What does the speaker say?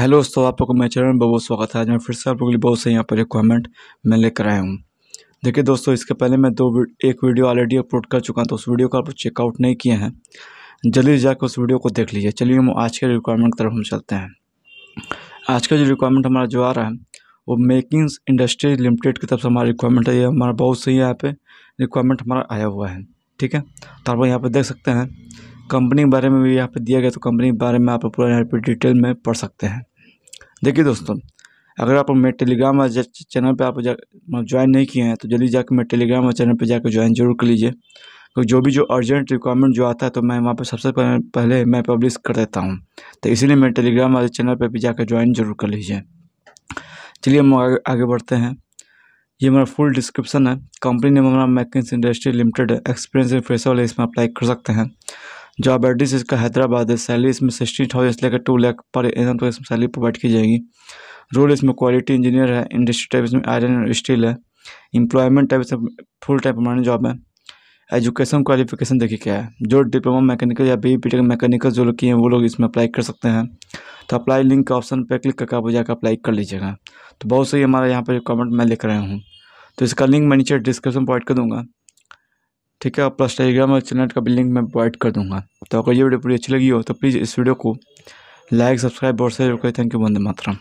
hello दोस्तों आप लोग को मेरे चैनल में बहुत स्वागत है आज मैं फिर से आप लोगों के लिए बहुत से यहाँ पर रिक्वायरमेंट मैं लेकर आया हूँ देखिए दोस्तों इसके पहले मैं दो एक वीडियो ऑलरेडी अपलोड कर चुका हूँ तो उस वीडियो को आप चेकआउट नहीं किए हैं जल्दी जाकर उस वीडियो को देख लीजिए चलिए हम आज के रिक्वायरमेंट की तरफ हम चलते हैं आज का जो रिक्वायरमेंट हमारा जो आ रहा है वो मेकिंग्स इंडस्ट्री लिमिटेड की तरफ से हमारा रिक्वायरमेंट है ये हमारा बहुत सही यहाँ पर रिक्वायरमेंट हमारा आया हुआ है ठीक है तो आप यहाँ पर देख सकते हैं कंपनी के बारे में भी यहाँ पे दिया गया तो कंपनी के बारे में आप पूरा यहाँ पे डिटेल में पढ़ सकते हैं देखिए दोस्तों अगर आप मेरे टेलीग्राम चैनल पे आप ज्वाइन मतलब नहीं किए हैं तो जल्दी जाकर मेरे टेलीग्राम चैनल पे जाकर ज्वाइन जरूर कर लीजिए क्योंकि तो जो भी जो अर्जेंट रिक्वायरमेंट जो आता है तो मैं वहाँ पर सबसे पहले मैं पब्लिश कर देता हूँ तो इसीलिए मेरे टेलीग्राम वाले चैनल पर भी जाकर ज्वाइन जरूर कर लीजिए चलिए हम आगे, बढ़ते हैं ये मेरा फुल डिस्क्रिप्शन है कंपनी नेम हमारा Makins industry limited experience experience fresher वाले इसमें अप्लाई कर सकते हैं जॉब एड्रेस इसका हैदराबाद है सैलरी इसमें सिक्सटी थाउजेंड से लेकर टू लैख पर एनम तो इसमें सैलरी प्रोवाइड की जाएगी रोल इसमें क्वालिटी इंजीनियर है इंडस्ट्री टाइप इसमें आयरन और स्टील है इंप्लॉयमेंट टाइप इसमें फुल टाइम परमानेंट जॉब है एजुकेशन क्वालिफिकेशन देखिए क्या है जो डिप्लोमा मैकेनिकल या बी पी मैकेनिकल जो लोग किए हैं वो लोग इसमें अप्लाई कर सकते हैं तो अप्लाई लिंक के ऑप्शन पर क्लिक करके आप जाकर अप्लाई कर लीजिएगा तो बहुत सही हमारा यहाँ पर कमेंट मैं लिख रहा हूँ तो इसका लिंक मैं नीचे डिस्क्रिप्शन प्रोवाइड कर दूँगा ठीक है प्लस टेलीग्राम और चैनल का भी लिंक मैं प्रोवाइड कर दूंगा तो अगर ये वीडियो पूरी अच्छी लगी हो तो प्लीज़ इस वीडियो को लाइक सब्सक्राइब और शेयर करें थैंक यू वंदे मातरम